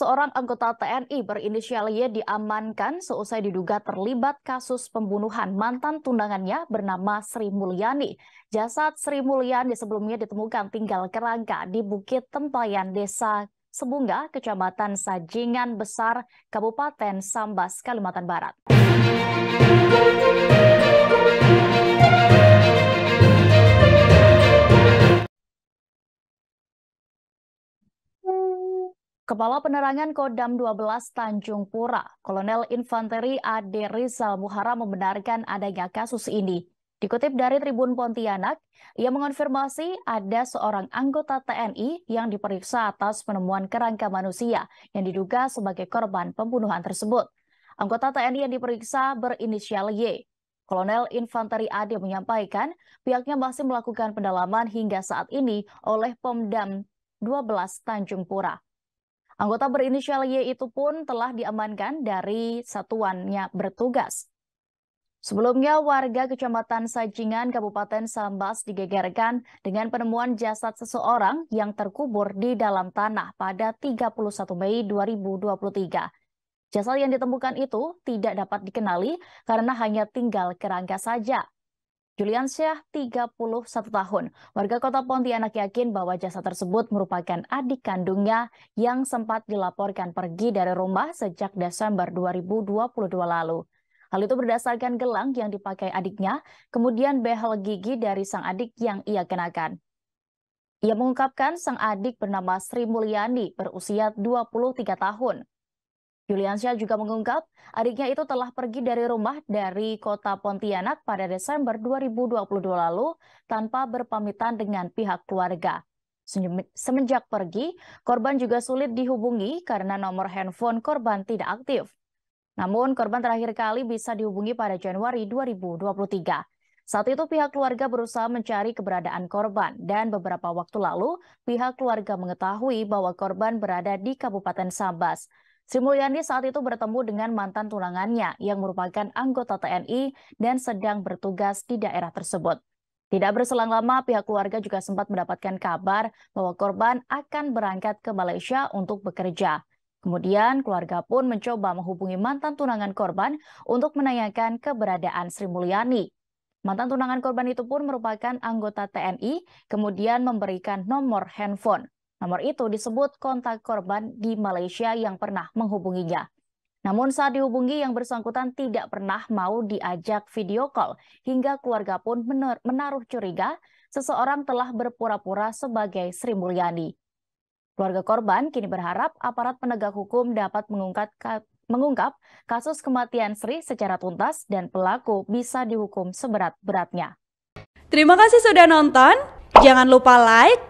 seorang anggota TNI berinisial Y diamankan seusai diduga terlibat kasus pembunuhan mantan tunangannya bernama Sri Mulyani. Jasad Sri Mulyani sebelumnya ditemukan tinggal kerangka di Bukit Tempayan Desa Sebungga, Kecamatan Sajingan Besar, Kabupaten Sambas, Kalimantan Barat. Kepala Penerangan Kodam 12 Tanjung Pura, Kolonel Infanteri Ade Rizal Muhara membenarkan adanya kasus ini. Dikutip dari Tribun Pontianak, ia mengonfirmasi ada seorang anggota TNI yang diperiksa atas penemuan kerangka manusia yang diduga sebagai korban pembunuhan tersebut. Anggota TNI yang diperiksa berinisial Y. Kolonel Infanteri Ade menyampaikan pihaknya masih melakukan pendalaman hingga saat ini oleh Pomdam 12 Tanjung Pura. Anggota berinisial Y itu pun telah diamankan dari satuannya bertugas. Sebelumnya, warga Kecamatan Sajingan, Kabupaten Sambas digegerkan dengan penemuan jasad seseorang yang terkubur di dalam tanah pada 31 Mei 2023. Jasad yang ditemukan itu tidak dapat dikenali karena hanya tinggal kerangka saja. Juliansyah, 31 tahun. Warga kota Pontianak yakin bahwa jasa tersebut merupakan adik kandungnya yang sempat dilaporkan pergi dari rumah sejak Desember 2022 lalu. Hal itu berdasarkan gelang yang dipakai adiknya, kemudian behel gigi dari sang adik yang ia kenakan. Ia mengungkapkan sang adik bernama Sri Mulyani berusia 23 tahun. Juliansyah juga mengungkap adiknya itu telah pergi dari rumah dari kota Pontianak pada Desember 2022 lalu tanpa berpamitan dengan pihak keluarga. Semenjak pergi, korban juga sulit dihubungi karena nomor handphone korban tidak aktif. Namun, korban terakhir kali bisa dihubungi pada Januari 2023. Saat itu pihak keluarga berusaha mencari keberadaan korban dan beberapa waktu lalu pihak keluarga mengetahui bahwa korban berada di Kabupaten Sambas. Sri Mulyani saat itu bertemu dengan mantan tunangannya yang merupakan anggota TNI dan sedang bertugas di daerah tersebut. Tidak berselang lama, pihak keluarga juga sempat mendapatkan kabar bahwa korban akan berangkat ke Malaysia untuk bekerja. Kemudian, keluarga pun mencoba menghubungi mantan tunangan korban untuk menanyakan keberadaan Sri Mulyani. Mantan tunangan korban itu pun merupakan anggota TNI, kemudian memberikan nomor handphone. Nomor itu disebut kontak korban di Malaysia yang pernah menghubunginya. Namun saat dihubungi yang bersangkutan tidak pernah mau diajak video call hingga keluarga pun menaruh curiga seseorang telah berpura-pura sebagai Sri Mulyani. Keluarga korban kini berharap aparat penegak hukum dapat mengungkap, kasus kematian Sri secara tuntas dan pelaku bisa dihukum seberat-beratnya. Terima kasih sudah nonton. Jangan lupa like,